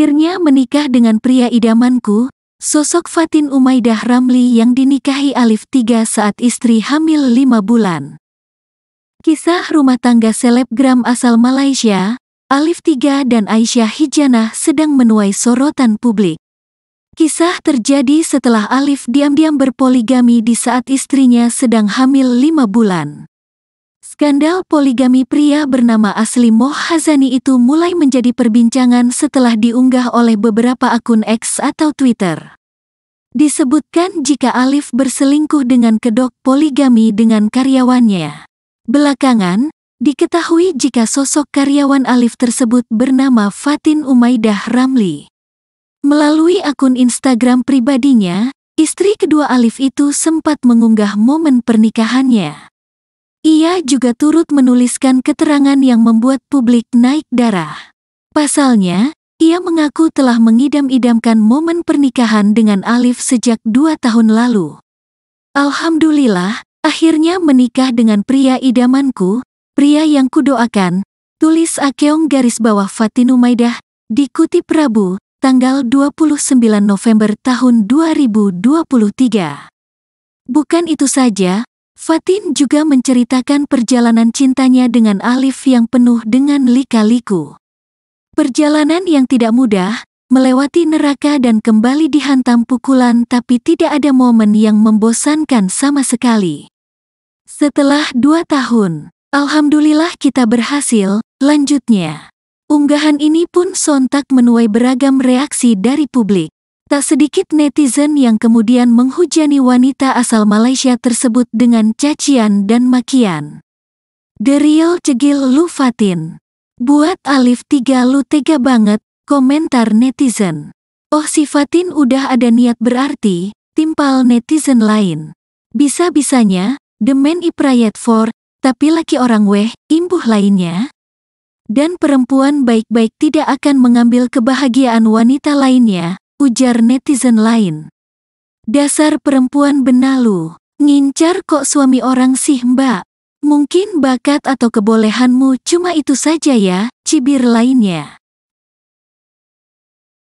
akhirnya menikah dengan pria idamanku, sosok Fatin Umaidah Ramli yang dinikahi Alif 3 saat istri hamil lima bulan. Kisah rumah tangga selebgram asal Malaysia, Alif 3 dan Aisyah Hijanah sedang menuai sorotan publik. Kisah terjadi setelah Alif diam-diam berpoligami di saat istrinya sedang hamil lima bulan. Skandal poligami pria bernama asli Moh Hazani itu mulai menjadi perbincangan setelah diunggah oleh beberapa akun X atau Twitter. Disebutkan jika Alif berselingkuh dengan kedok poligami dengan karyawannya. Belakangan, diketahui jika sosok karyawan Alif tersebut bernama Fatin Umaidah Ramli. Melalui akun Instagram pribadinya, istri kedua Alif itu sempat mengunggah momen pernikahannya. Ia juga turut menuliskan keterangan yang membuat publik naik darah. Pasalnya, ia mengaku telah mengidam-idamkan momen pernikahan dengan Alif sejak dua tahun lalu. Alhamdulillah, akhirnya menikah dengan pria idamanku, pria yang kudoakan, tulis Akeong garis bawah Fatinu Maidah, dikutip Rabu, tanggal 29 November tahun 2023. Bukan itu saja, Fatin juga menceritakan perjalanan cintanya dengan Alif yang penuh dengan lika-liku. Perjalanan yang tidak mudah, melewati neraka dan kembali dihantam pukulan tapi tidak ada momen yang membosankan sama sekali. Setelah dua tahun, Alhamdulillah kita berhasil, lanjutnya. Unggahan ini pun sontak menuai beragam reaksi dari publik. Tak sedikit netizen yang kemudian menghujani wanita asal Malaysia tersebut dengan cacian dan makian. The real cegil lu Fatin. Buat Alif tiga lu tega banget, komentar netizen. Oh si Fatin udah ada niat berarti, timpal netizen lain. Bisa-bisanya, the man demen prayed for, tapi laki orang weh, imbuh lainnya. Dan perempuan baik-baik tidak akan mengambil kebahagiaan wanita lainnya, ujar netizen lain. Dasar perempuan benalu, ngincar kok suami orang sih mbak. Mungkin bakat atau kebolehanmu cuma itu saja ya, cibir lainnya.